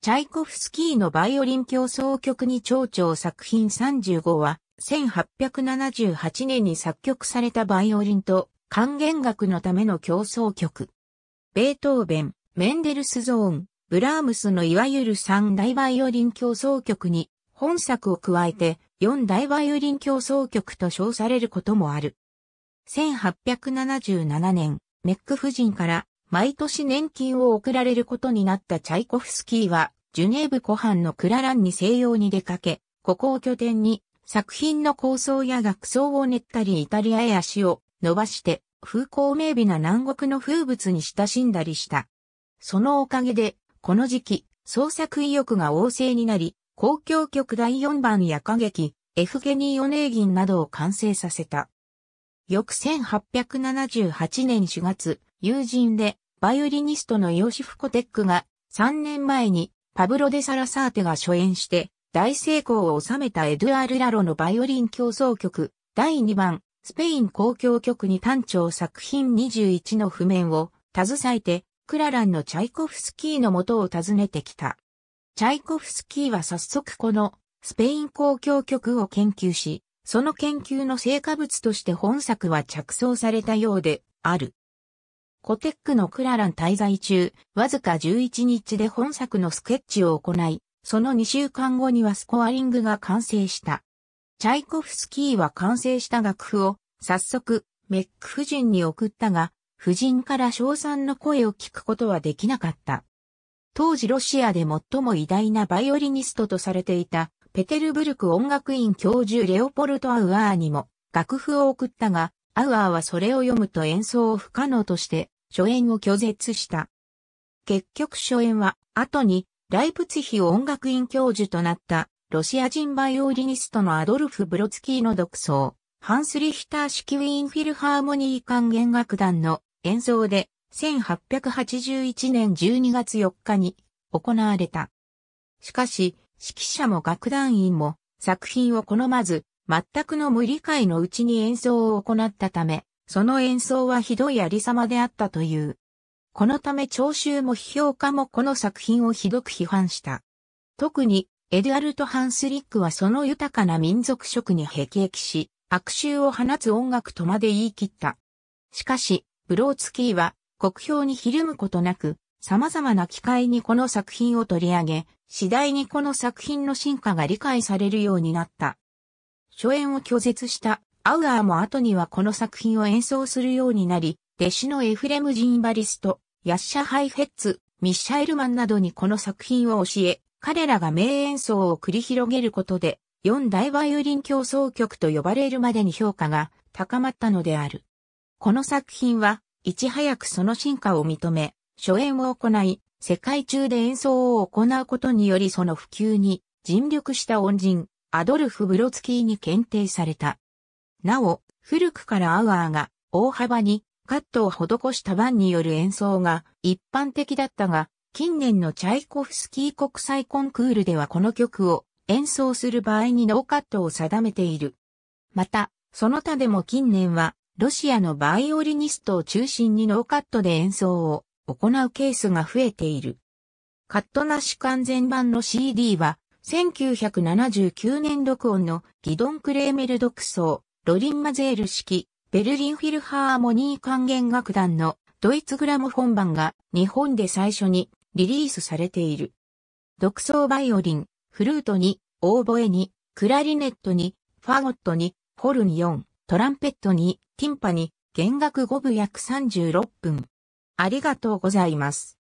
チャイコフスキーのバイオリン競争曲に蝶々作品35は、1878年に作曲されたバイオリンと還元楽のための競争曲。ベートーベン、メンデルスゾーン、ブラームスのいわゆる三大バイオリン競争曲に、本作を加えて四大バイオリン競争曲と称されることもある。1877年、メック夫人から毎年年金を送られることになったチャイコフスキーは、ジュネーブ湖畔のクラランに西洋に出かけ、ここを拠点に作品の構想や学装を練ったりイタリアへ足を伸ばして風光明媚な南国の風物に親しんだりした。そのおかげで、この時期、創作意欲が旺盛になり、公共曲第4番や歌劇、エフゲニー・オネーギンなどを完成させた。翌1878年4月、友人で、バイオリニストのヨシフコテックが、3年前に、パブロ・デ・サラサーテが初演して、大成功を収めたエドゥアール・ラロのバイオリン競争曲、第2番、スペイン公共曲に単調作品21の譜面を、携えて、クラランのチャイコフスキーの元を訪ねてきた。チャイコフスキーは早速この、スペイン公共曲を研究し、その研究の成果物として本作は着想されたようである。コテックのクララン滞在中、わずか11日で本作のスケッチを行い、その2週間後にはスコアリングが完成した。チャイコフスキーは完成した楽譜を早速メック夫人に送ったが、夫人から賞賛の声を聞くことはできなかった。当時ロシアで最も偉大なバイオリニストとされていたペテルブルク音楽院教授レオポルト・アウアーにも楽譜を送ったが、アウアーはそれを読むと演奏を不可能として初演を拒絶した。結局初演は後にライプツヒ音楽院教授となったロシア人バイオリニストのアドルフ・ブロツキーの独奏、ハンス・リヒター式ウィーンフィルハーモニー管弦楽団の演奏で1881年12月4日に行われた。しかし、指揮者も楽団員も作品を好まず、全くの無理解のうちに演奏を行ったため、その演奏はひどいありさまであったという。このため聴衆も批評家もこの作品をひどく批判した。特に、エドアルト・ハンスリックはその豊かな民族色に辟易し、悪臭を放つ音楽とまで言い切った。しかし、ブローツキーは国評にひるむことなく、様々な機会にこの作品を取り上げ、次第にこの作品の進化が理解されるようになった。初演を拒絶したアウアーも後にはこの作品を演奏するようになり、弟子のエフレム・ジンバリスト、ヤッシャ・ハイフェッツ、ミッシャエルマンなどにこの作品を教え、彼らが名演奏を繰り広げることで、四大バイオリン競争曲と呼ばれるまでに評価が高まったのである。この作品は、いち早くその進化を認め、初演を行い、世界中で演奏を行うことによりその普及に尽力した恩人、アドルフ・ブロツキーに検定された。なお、古くからアワーが大幅にカットを施したバンによる演奏が一般的だったが、近年のチャイコフスキー国際コンクールではこの曲を演奏する場合にノーカットを定めている。また、その他でも近年は、ロシアのバイオリニストを中心にノーカットで演奏を行うケースが増えている。カットなし完全版の CD は1979年録音のギドン・クレーメル独奏、ロリン・マゼール式、ベルリン・フィルハーモニー管弦楽団のドイツグラム本番が日本で最初にリリースされている。独奏バイオリン、フルートに、オーボエに、クラリネットに、ファゴットに、ホルン4、トランペットに、ティンパに、弦楽5部約36分。ありがとうございます。